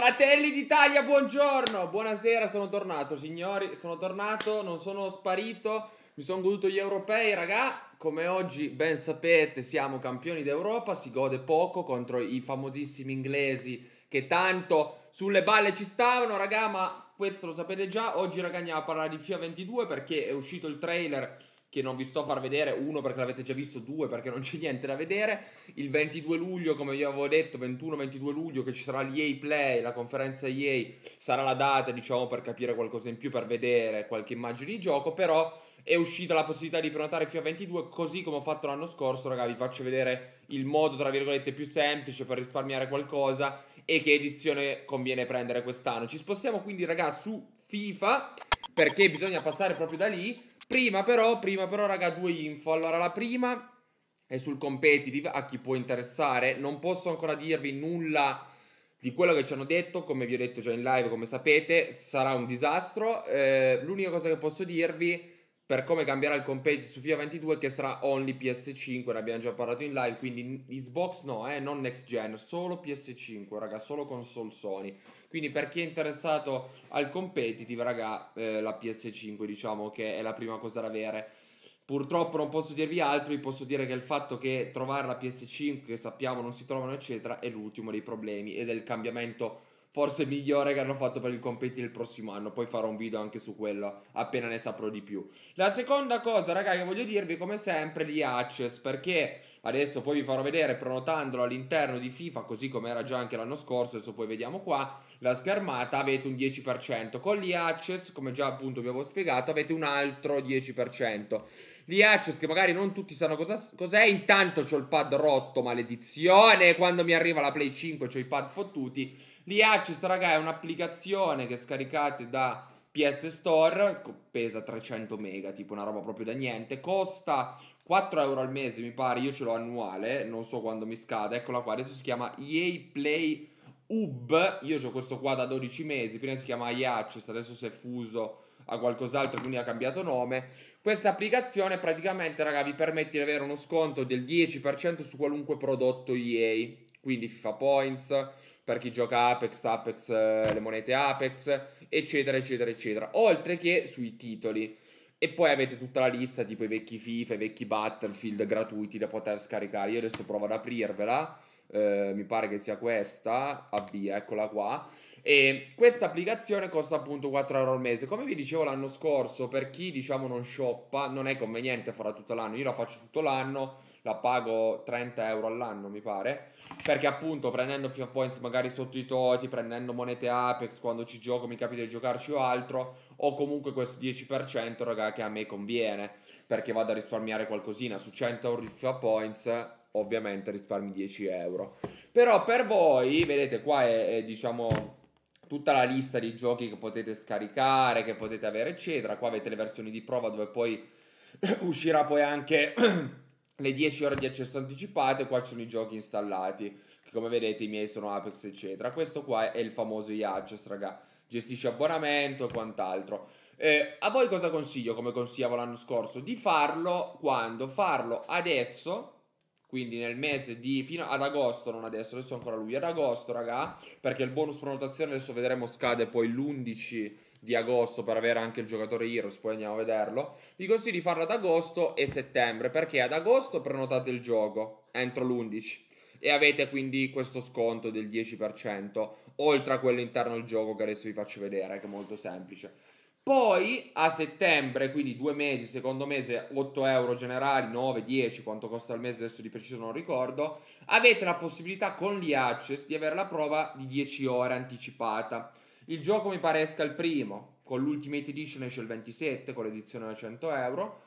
Fratelli d'Italia, buongiorno! Buonasera, sono tornato, signori, sono tornato, non sono sparito, mi sono goduto gli europei, raga. Come oggi ben sapete, siamo campioni d'Europa, si gode poco contro i famosissimi inglesi che tanto sulle balle ci stavano, raga, ma questo lo sapete già. Oggi, raga, andiamo a parlare di FIA 22 perché è uscito il trailer che non vi sto a far vedere, uno perché l'avete già visto, due perché non c'è niente da vedere, il 22 luglio come vi avevo detto, 21-22 luglio che ci sarà l'EA Play, la conferenza EA, sarà la data diciamo per capire qualcosa in più, per vedere qualche immagine di gioco, però è uscita la possibilità di prenotare fino 22 così come ho fatto l'anno scorso ragazzi vi faccio vedere il modo tra virgolette più semplice per risparmiare qualcosa e che edizione conviene prendere quest'anno ci spostiamo quindi ragazzi su FIFA perché bisogna passare proprio da lì Prima però, prima però, raga, due info. Allora, la prima è sul competitive, a chi può interessare. Non posso ancora dirvi nulla di quello che ci hanno detto, come vi ho detto già in live, come sapete, sarà un disastro. Eh, l'unica cosa che posso dirvi per come cambierà il compendio su FIFA 22 che sarà only PS5, ne abbiamo già parlato in live, quindi Xbox no, eh, non next gen, solo PS5, raga, solo console Sony. Quindi per chi è interessato al competitive, raga, eh, la PS5 diciamo che è la prima cosa da avere. Purtroppo non posso dirvi altro, vi posso dire che il fatto che trovare la PS5 che sappiamo non si trovano eccetera è l'ultimo dei problemi ed è il cambiamento forse migliore che hanno fatto per il compete del prossimo anno. Poi farò un video anche su quello appena ne saprò di più. La seconda cosa, ragazzi, che voglio dirvi come sempre gli access perché adesso poi vi farò vedere prenotandolo all'interno di FIFA così come era già anche l'anno scorso, adesso poi vediamo qua la schermata avete un 10%, con gli access come già appunto vi avevo spiegato avete un altro 10%. Gli access che magari non tutti sanno cosa, cos'è, intanto c'ho il pad rotto, maledizione, quando mi arriva la Play 5 c'ho i pad fottuti L'Iacis, raga, è un'applicazione che scaricate da PS Store, pesa 300 mega, tipo una roba proprio da niente, costa 4 euro al mese, mi pare, io ce l'ho annuale, non so quando mi scade, eccola qua, adesso si chiama EA Play Hub, io ho questo qua da 12 mesi, prima si chiama EA Access, adesso si è fuso a qualcos'altro, quindi ha cambiato nome. Questa applicazione praticamente, raga, vi permette di avere uno sconto del 10% su qualunque prodotto EA, quindi FIFA Points, per chi gioca Apex, Apex, eh, le monete Apex, eccetera, eccetera, eccetera. Oltre che sui titoli. E poi avete tutta la lista tipo i vecchi FIFA, i vecchi Battlefield gratuiti da poter scaricare. Io adesso provo ad aprirvela. Eh, mi pare che sia questa. Avvia, eccola qua. E questa applicazione costa appunto 4 euro al mese. Come vi dicevo l'anno scorso, per chi diciamo non shoppa, non è conveniente farla tutto l'anno. Io la faccio tutto l'anno la pago 30 euro all'anno, mi pare. Perché appunto prendendo FIFA Points magari sotto i toti, prendendo monete Apex quando ci gioco, mi capita di giocarci o altro, ho comunque questo 10%, raga, che a me conviene, perché vado a risparmiare qualcosina. Su 100 euro di FIFA Points, ovviamente risparmi 10 euro. Però per voi, vedete qua è, è diciamo tutta la lista di giochi che potete scaricare, che potete avere, eccetera. Qua avete le versioni di prova dove poi uscirà poi anche le 10 ore di accesso anticipato e qua ci sono i giochi installati, che come vedete i miei sono Apex eccetera. Questo qua è il famoso e-access, raga, gestisce abbonamento e quant'altro. Eh, a voi cosa consiglio, come consigliavo l'anno scorso? Di farlo quando? Farlo adesso quindi nel mese di fino ad agosto, non adesso, adesso ancora lui, ad agosto, raga, perché il bonus prenotazione adesso vedremo scade poi l'11 di agosto per avere anche il giocatore Heroes, poi andiamo a vederlo. Vi consiglio di farlo ad agosto e settembre, perché ad agosto prenotate il gioco entro l'11 e avete quindi questo sconto del 10%, oltre a quello interno al gioco che adesso vi faccio vedere, che è molto semplice. Poi a settembre, quindi due mesi, secondo mese 8 euro generali, 9, 10, quanto costa al mese adesso di preciso non ricordo, avete la possibilità con gli access di avere la prova di 10 ore anticipata. Il gioco mi pare esca il primo, con l'Ultimate Edition esce il 27, con l'edizione da 100 euro.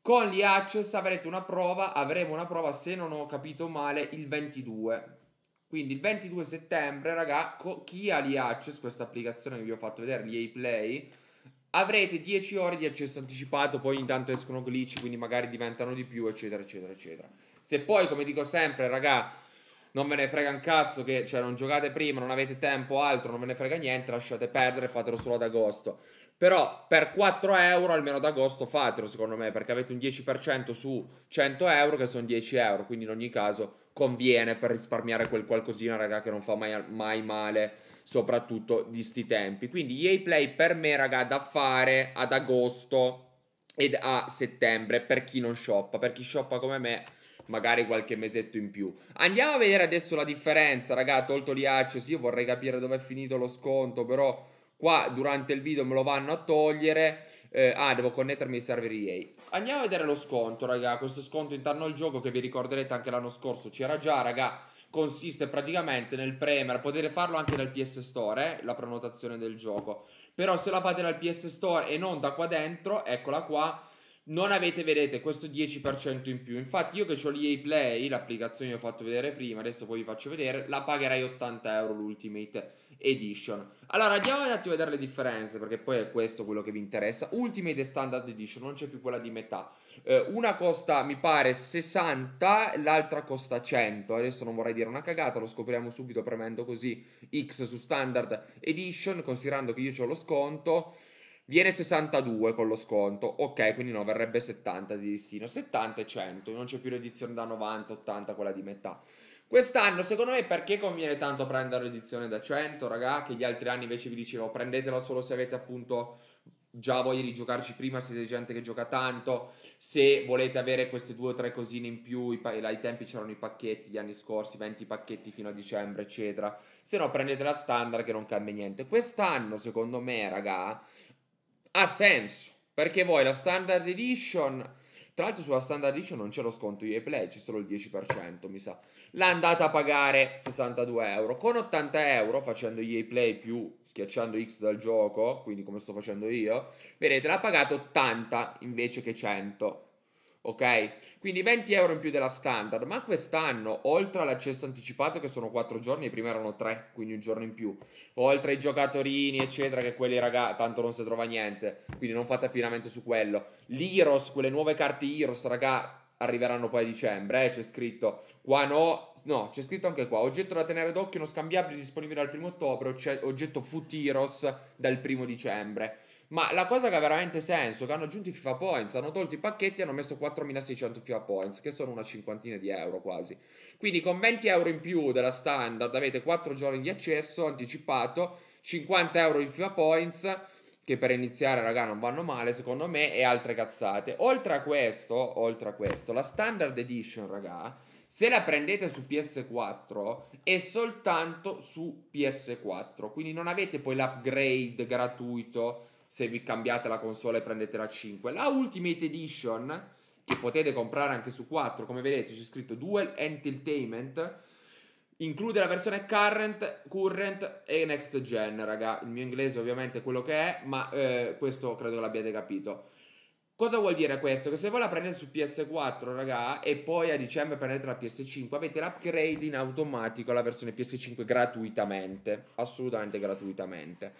Con gli access avrete una prova, avremo una prova se non ho capito male il 22, quindi il 22 settembre, raga, chi ha gli access questa applicazione che vi ho fatto vedere, gli l'EA Play, Avrete 10 ore di accesso anticipato, poi ogni tanto escono glitch, quindi magari diventano di più, eccetera, eccetera, eccetera. Se poi, come dico sempre, raga, non me ne frega un cazzo che, cioè, non giocate prima, non avete tempo, altro, non ve ne frega niente, lasciate perdere, fatelo solo ad agosto. Però per 4 euro almeno ad agosto fatelo, secondo me, perché avete un 10% su 100 euro, che sono 10 euro, quindi in ogni caso conviene per risparmiare quel qualcosina, raga, che non fa mai, mai male soprattutto di sti tempi. Quindi EA Play per me, raga, da fare ad agosto ed a settembre per chi non shoppa, per chi shoppa come me magari qualche mesetto in più. Andiamo a vedere adesso la differenza, raga, tolto gli access, io vorrei capire dove è finito lo sconto, però qua durante il video me lo vanno a togliere. Eh, ah, devo connettermi ai server EA. Andiamo a vedere lo sconto, raga, questo sconto interno al gioco che vi ricorderete anche l'anno scorso c'era già, raga consiste praticamente nel premere, potete farlo anche dal PS Store, eh, la prenotazione del gioco, però se la fate dal PS Store e non da qua dentro, eccola qua, non avete, vedete, questo 10% in più. Infatti io che ho l'EA Play, l'applicazione che ho fatto vedere prima, adesso poi vi faccio vedere, la pagherai 80 euro l'Ultimate Edition. Allora andiamo un a vedere le differenze, perché poi è questo quello che vi interessa. Ultimate e Standard Edition, non c'è più quella di metà. Eh, una costa, mi pare, 60, l'altra costa 100. Adesso non vorrei dire una cagata, lo scopriamo subito premendo così X su Standard Edition, considerando che io ho lo sconto. Viene 62 con lo sconto, ok, quindi no, verrebbe 70 di listino, 70 e 100, non c'è più l'edizione da 90, 80, quella di metà. Quest'anno, secondo me, perché conviene tanto prendere l'edizione da 100, raga, che gli altri anni invece vi dicevo, prendetela solo se avete appunto già voglia di giocarci prima, siete gente che gioca tanto, se volete avere queste due o tre cosine in più, i pa- ai tempi c'erano i pacchetti gli anni scorsi, 20 pacchetti fino a dicembre, eccetera. Se no prendete la standard che non cambia niente. Quest'anno, secondo me, raga, ha senso, perché voi la standard edition... Tra l'altro sulla standard edition non c'è lo sconto EA Play, c'è solo il 10%, mi sa. L'ha andata a pagare 62 euro. Con 80 euro, facendo EA Play più schiacciando X dal gioco, quindi come sto facendo io, vedete, l'ha pagato 80 invece che 100 ok? Quindi 20 euro in più della standard, ma quest'anno, oltre all'accesso anticipato che sono 4 giorni, prima erano 3, quindi un giorno in più, oltre ai giocatori, eccetera, che quelli raga, tanto non si trova niente, quindi non fate affidamento su quello. L'Iros, quelle nuove carte Iros, raga, arriveranno poi a dicembre, eh? c'è scritto qua no, no, c'è scritto anche qua, oggetto da tenere d'occhio non scambiabile disponibile dal 1 ottobre, oggetto Futiros dal 1 dicembre. Ma la cosa che ha veramente senso è che hanno aggiunto i FIFA Points, hanno tolto i pacchetti e hanno messo 4600 FIFA Points, che sono una cinquantina di euro quasi. Quindi con 20 euro in più della standard avete 4 giorni di accesso anticipato, 50 euro di FIFA Points che per iniziare, raga, non vanno male, secondo me, e altre cazzate. Oltre a questo, oltre a questo, la standard edition, raga, se la prendete su PS4 è soltanto su PS4, quindi non avete poi l'upgrade gratuito se vi cambiate la console e prendete la 5. La Ultimate Edition, che potete comprare anche su 4, come vedete c'è scritto Dual Entertainment, include la versione current, current e next gen, raga. Il mio inglese ovviamente è quello che è, ma eh, questo credo l'abbiate capito. Cosa vuol dire questo? Che se voi la prendete su PS4, raga, e poi a dicembre prendete la PS5, avete l'upgrade in automatico alla versione PS5 gratuitamente, assolutamente gratuitamente.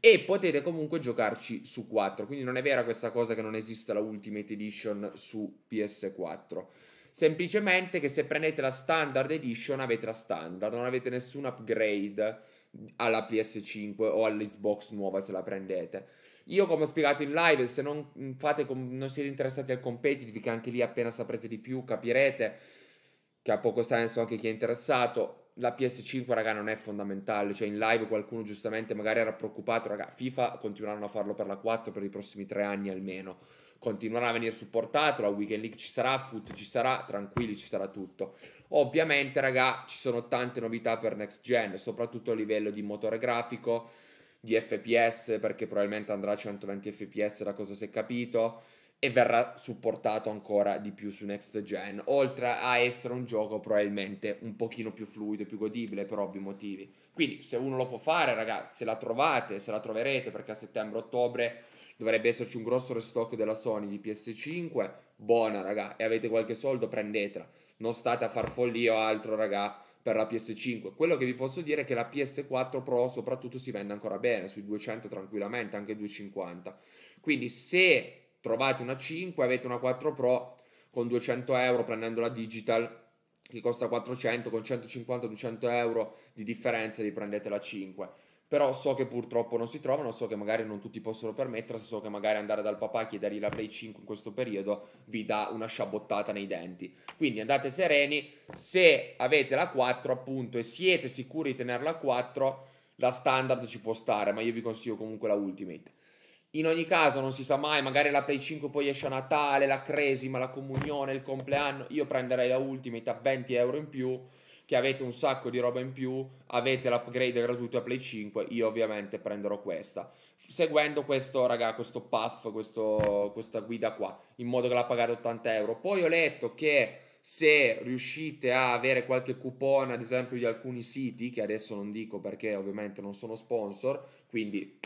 E potete comunque giocarci su 4, quindi non è vera questa cosa che non esiste la Ultimate Edition su PS4. Semplicemente che se prendete la Standard Edition avete la Standard, non avete nessun upgrade alla PS5 o all'Xbox nuova se la prendete io, come ho spiegato in live, se non, mm, fate, non siete interessati al competitive, che anche lì appena saprete di più capirete che ha poco senso anche chi è interessato. La PS5, raga, non è fondamentale. Cioè, in live qualcuno giustamente magari era preoccupato, raga. FIFA continueranno a farlo per la 4 per i prossimi tre anni almeno. Continuerà a venire supportato, la Weekend League ci sarà, Foot ci sarà, tranquilli ci sarà tutto. Ovviamente, raga, ci sono tante novità per next gen, soprattutto a livello di motore grafico di FPS perché probabilmente andrà a 120 FPS da cosa si è capito e verrà supportato ancora di più su next gen oltre a essere un gioco probabilmente un pochino più fluido e più godibile per ovvi motivi quindi se uno lo può fare ragazzi se la trovate se la troverete perché a settembre ottobre dovrebbe esserci un grosso restock della Sony di PS5 buona raga e avete qualche soldo prendetela non state a far follia o altro raga per la PS5. Quello che vi posso dire è che la PS4 Pro soprattutto si vende ancora bene, sui 200 tranquillamente, anche 250. Quindi se trovate una 5 avete una 4 Pro con 200 euro prendendo la digital che costa 400, con 150-200 euro di differenza vi prendete la 5 però so che purtroppo non si trovano, so che magari non tutti possono permettersi, so che magari andare dal papà e chiedergli la Play 5 in questo periodo vi dà una sciabottata nei denti. Quindi andate sereni, se avete la 4 appunto e siete sicuri di tenerla 4, la standard ci può stare, ma io vi consiglio comunque la Ultimate. In ogni caso non si sa mai, magari la Play 5 poi esce a Natale, la Cresima, la Comunione, il compleanno, io prenderei la Ultimate a 20 euro in più che avete un sacco di roba in più, avete l'upgrade gratuito a Play 5, io ovviamente prenderò questa. Seguendo questo, raga, questo puff, questo, questa guida qua, in modo che la pagate 80 euro. Poi ho letto che se riuscite a avere qualche coupon, ad esempio di alcuni siti, che adesso non dico perché ovviamente non sono sponsor, quindi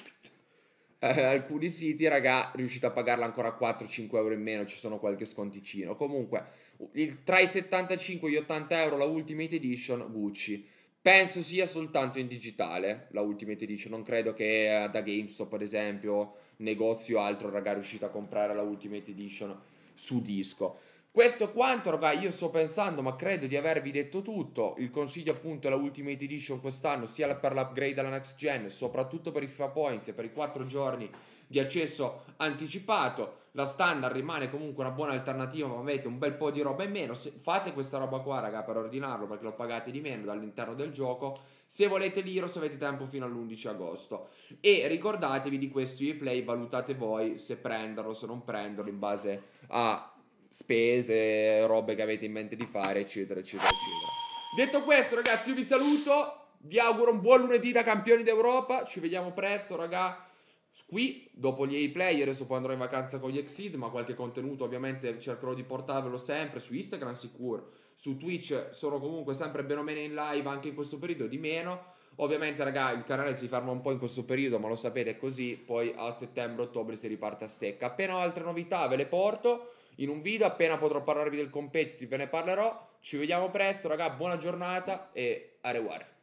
eh, alcuni siti, raga, riuscite a pagarla ancora 4-5 euro in meno, ci sono qualche sconticino. Comunque, il, tra i 75 e gli 80 euro la Ultimate Edition Gucci. Penso sia soltanto in digitale la Ultimate Edition, non credo che eh, da GameStop ad esempio, negozio o altro, raga, riuscite a comprare la Ultimate Edition su disco. Questo quanto, ragazzi, io sto pensando, ma credo di avervi detto tutto. Il consiglio appunto è la Ultimate Edition quest'anno, sia per l'upgrade alla next gen, soprattutto per i FIFA Points e per i 4 giorni di accesso anticipato. La standard rimane comunque una buona alternativa, ma avete un bel po' di roba in meno. Se fate questa roba qua, raga, per ordinarlo, perché lo pagate di meno dall'interno del gioco. Se volete l'Iros avete tempo fino all'11 agosto. E ricordatevi di questo e-play, valutate voi se prenderlo, se non prenderlo, in base a spese, robe che avete in mente di fare, eccetera, eccetera, eccetera. Detto questo, ragazzi, io vi saluto. Vi auguro un buon lunedì da campioni d'Europa. Ci vediamo presto, raga. Qui, dopo gli A-Player, adesso poi andrò in vacanza con gli Exceed, ma qualche contenuto ovviamente cercherò di portarvelo sempre su Instagram sicuro. Su Twitch sono comunque sempre bene o meno in live, anche in questo periodo di meno. Ovviamente, raga, il canale si ferma un po' in questo periodo, ma lo sapete, è così. Poi a settembre-ottobre si riparte a stecca. Appena ho altre novità ve le porto in un video. Appena potrò parlarvi del competitive ve ne parlerò. Ci vediamo presto, raga. Buona giornata e areware.